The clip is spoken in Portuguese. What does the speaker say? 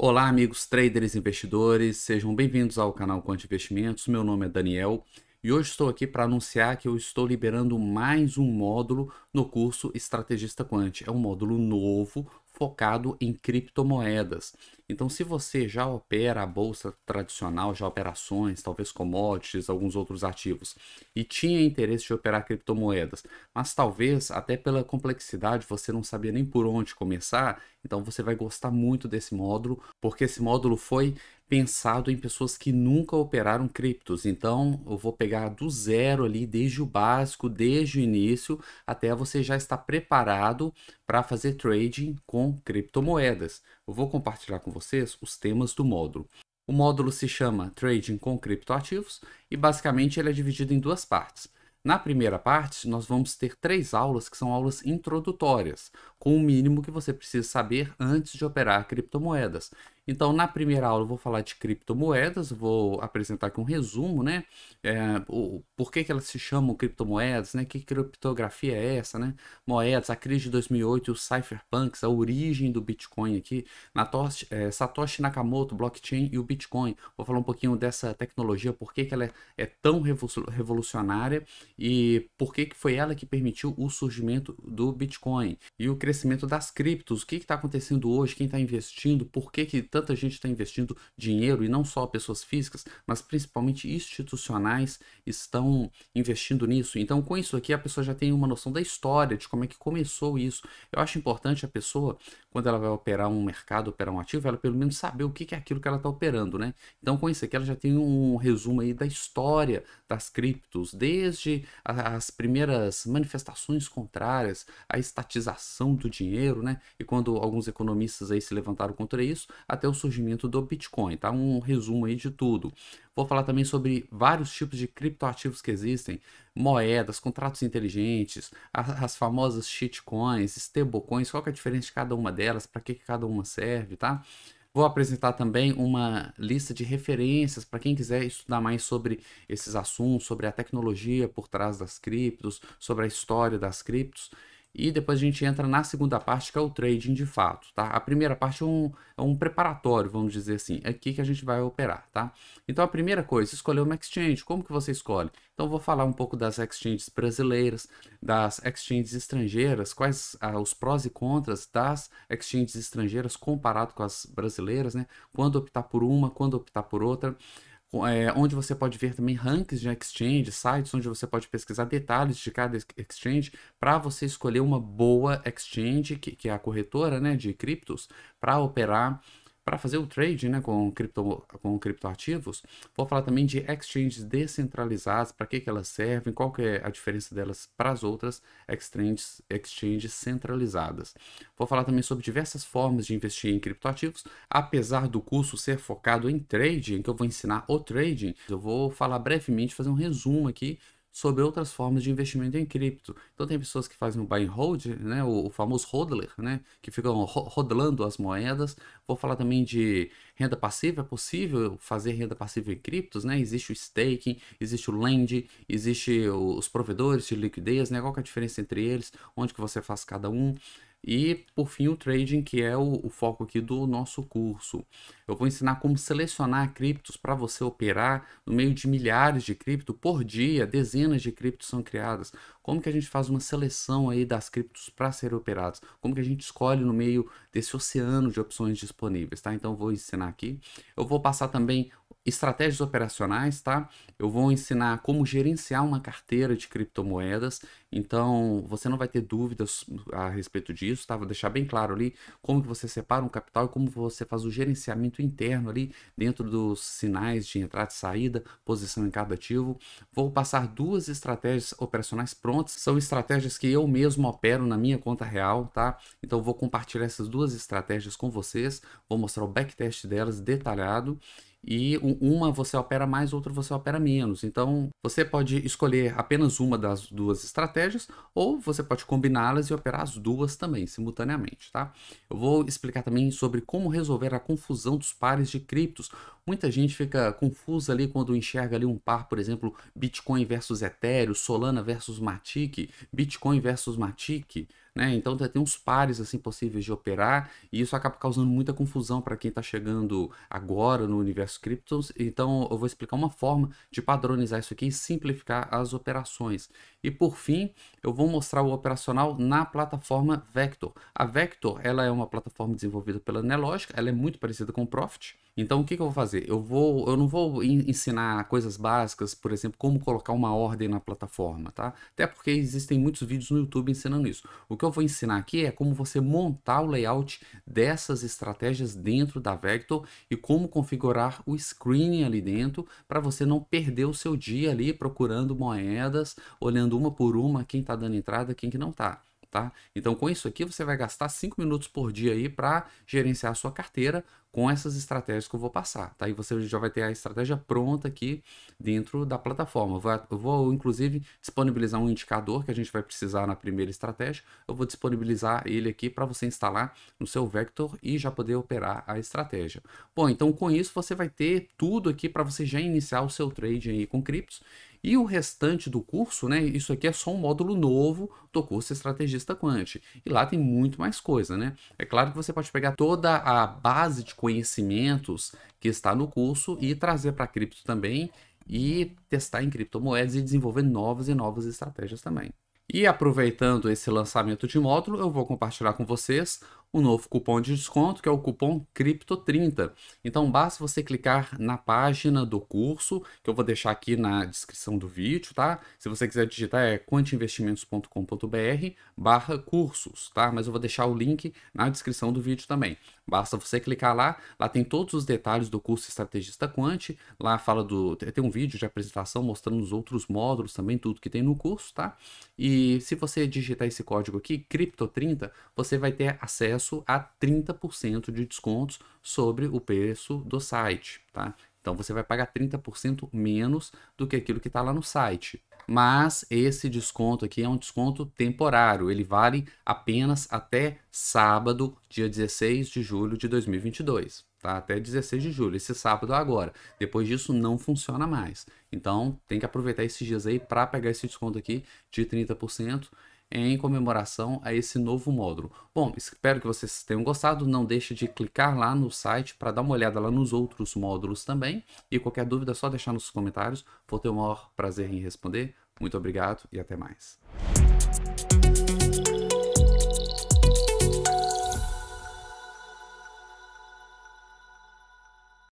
Olá, amigos traders e investidores, sejam bem-vindos ao canal Quant Investimentos. Meu nome é Daniel e hoje estou aqui para anunciar que eu estou liberando mais um módulo no curso Estrategista Quant. É um módulo novo focado em criptomoedas. Então, se você já opera a bolsa tradicional, já operações, talvez commodities, alguns outros ativos, e tinha interesse de operar criptomoedas, mas talvez até pela complexidade você não sabia nem por onde começar, então você vai gostar muito desse módulo, porque esse módulo foi pensado em pessoas que nunca operaram criptos. Então, eu vou pegar do zero ali, desde o básico, desde o início, até você já estar preparado para fazer trading com criptomoedas eu vou compartilhar com vocês os temas do módulo. O módulo se chama Trading com Criptoativos e basicamente ele é dividido em duas partes. Na primeira parte, nós vamos ter três aulas que são aulas introdutórias, com o mínimo que você precisa saber antes de operar criptomoedas. Então, na primeira aula, eu vou falar de criptomoedas, vou apresentar aqui um resumo, né? É, o, por que, que elas se chamam criptomoedas, né? Que criptografia é essa, né? Moedas, a crise de 2008 e os cypherpunks, a origem do Bitcoin aqui, é, Satoshi Nakamoto, blockchain e o Bitcoin. Vou falar um pouquinho dessa tecnologia, por que, que ela é, é tão revolucionária e por que, que foi ela que permitiu o surgimento do Bitcoin e o crescimento das criptos, o que está acontecendo hoje, quem está investindo, por que que tanta gente está investindo dinheiro e não só pessoas físicas, mas principalmente institucionais estão investindo nisso. Então, com isso aqui, a pessoa já tem uma noção da história, de como é que começou isso. Eu acho importante a pessoa, quando ela vai operar um mercado, operar um ativo, ela pelo menos saber o que é aquilo que ela está operando, né? Então, com isso aqui, ela já tem um resumo aí da história das criptos, desde as primeiras manifestações contrárias à estatização do dinheiro, né? E quando alguns economistas aí se levantaram contra isso, até o surgimento do Bitcoin, tá? Um resumo aí de tudo. Vou falar também sobre vários tipos de criptoativos que existem, moedas, contratos inteligentes, as, as famosas shitcoins, stablecoins, qual é a diferença de cada uma delas, para que, que cada uma serve, tá? Vou apresentar também uma lista de referências para quem quiser estudar mais sobre esses assuntos, sobre a tecnologia por trás das criptos, sobre a história das criptos e depois a gente entra na segunda parte, que é o trading de fato, tá? A primeira parte é um, é um preparatório, vamos dizer assim, é aqui que a gente vai operar, tá? Então a primeira coisa, escolher uma exchange, como que você escolhe? Então vou falar um pouco das exchanges brasileiras, das exchanges estrangeiras, quais ah, os prós e contras das exchanges estrangeiras comparado com as brasileiras, né? Quando optar por uma, quando optar por outra é, onde você pode ver também rankings de exchange, sites onde você pode pesquisar detalhes de cada exchange para você escolher uma boa exchange, que, que é a corretora né, de criptos, para operar para fazer o trade né, com, cripto, com criptoativos. Vou falar também de exchanges descentralizadas, para que, que elas servem, qual que é a diferença delas para as outras exchanges, exchanges centralizadas. Vou falar também sobre diversas formas de investir em criptoativos, apesar do curso ser focado em trading, que eu vou ensinar o trading, eu vou falar brevemente, fazer um resumo aqui sobre outras formas de investimento em cripto. Então tem pessoas que fazem o buy and hold, né, o, o famoso hodler, né, que ficam ro rodlando as moedas. Vou falar também de renda passiva, é possível fazer renda passiva em criptos, né? Existe o staking, existe o lend, existe os provedores de liquidez, né? Qual é a diferença entre eles? Onde que você faz cada um? E, por fim, o trading, que é o, o foco aqui do nosso curso. Eu vou ensinar como selecionar criptos para você operar no meio de milhares de cripto por dia, dezenas de criptos são criadas. Como que a gente faz uma seleção aí das criptos para serem operadas? Como que a gente escolhe no meio desse oceano de opções disponíveis, tá? Então, vou ensinar aqui. Eu vou passar também estratégias operacionais, tá? Eu vou ensinar como gerenciar uma carteira de criptomoedas, então você não vai ter dúvidas a respeito disso, tá? Vou deixar bem claro ali como que você separa um capital e como você faz o gerenciamento interno ali dentro dos sinais de entrada e saída, posição em cada ativo. Vou passar duas estratégias operacionais prontas, são estratégias que eu mesmo opero na minha conta real, tá? Então vou compartilhar essas duas estratégias com vocês, vou mostrar o backtest delas detalhado e uma você opera mais, outra você opera menos. Então, você pode escolher apenas uma das duas estratégias ou você pode combiná-las e operar as duas também simultaneamente, tá? Eu vou explicar também sobre como resolver a confusão dos pares de criptos. Muita gente fica confusa ali quando enxerga ali um par, por exemplo, Bitcoin versus Ethereum, Solana versus Matic, Bitcoin versus Matic, né? Então tem uns pares assim possíveis de operar e isso acaba causando muita confusão para quem está chegando agora no universo criptos. Então eu vou explicar uma forma de padronizar isso aqui e simplificar as operações. E por fim, eu vou mostrar o operacional na plataforma Vector. A Vector ela é uma plataforma desenvolvida pela Nelogic, ela é muito parecida com o Profit então, o que, que eu vou fazer? Eu, vou, eu não vou ensinar coisas básicas, por exemplo, como colocar uma ordem na plataforma, tá? Até porque existem muitos vídeos no YouTube ensinando isso. O que eu vou ensinar aqui é como você montar o layout dessas estratégias dentro da Vector e como configurar o screening ali dentro para você não perder o seu dia ali procurando moedas, olhando uma por uma quem está dando entrada, quem que não está. Tá? Então, com isso aqui, você vai gastar 5 minutos por dia aí para gerenciar a sua carteira com essas estratégias que eu vou passar, tá? E você já vai ter a estratégia pronta aqui dentro da plataforma. Eu vou, inclusive, disponibilizar um indicador que a gente vai precisar na primeira estratégia. Eu vou disponibilizar ele aqui para você instalar no seu Vector e já poder operar a estratégia. Bom, então com isso você vai ter tudo aqui para você já iniciar o seu trade aí com criptos. E o restante do curso, né? Isso aqui é só um módulo novo do curso Estrategista Quant. E lá tem muito mais coisa, né? É claro que você pode pegar toda a base de conhecimento conhecimentos que está no curso e trazer para cripto também e testar em criptomoedas e desenvolver novas e novas estratégias também. E aproveitando esse lançamento de módulo, eu vou compartilhar com vocês o novo cupom de desconto, que é o cupom CRIPTO30. Então basta você clicar na página do curso, que eu vou deixar aqui na descrição do vídeo, tá? Se você quiser digitar é quantinvestimentos.com.br barra cursos, tá? Mas eu vou deixar o link na descrição do vídeo também. Basta você clicar lá, lá tem todos os detalhes do curso Estrategista Quant, lá fala do... tem um vídeo de apresentação mostrando os outros módulos também, tudo que tem no curso, tá? E se você digitar esse código aqui, CRIPTO30, você vai ter acesso acesso a 30% de descontos sobre o preço do site, tá? Então você vai pagar 30% menos do que aquilo que está lá no site. Mas esse desconto aqui é um desconto temporário, ele vale apenas até sábado, dia 16 de julho de 2022. Tá? Até 16 de julho, esse sábado agora. Depois disso não funciona mais. Então tem que aproveitar esses dias aí para pegar esse desconto aqui de 30% em comemoração a esse novo módulo. Bom, espero que vocês tenham gostado. Não deixe de clicar lá no site para dar uma olhada lá nos outros módulos também. E qualquer dúvida é só deixar nos comentários. Vou ter o maior prazer em responder. Muito obrigado e até mais.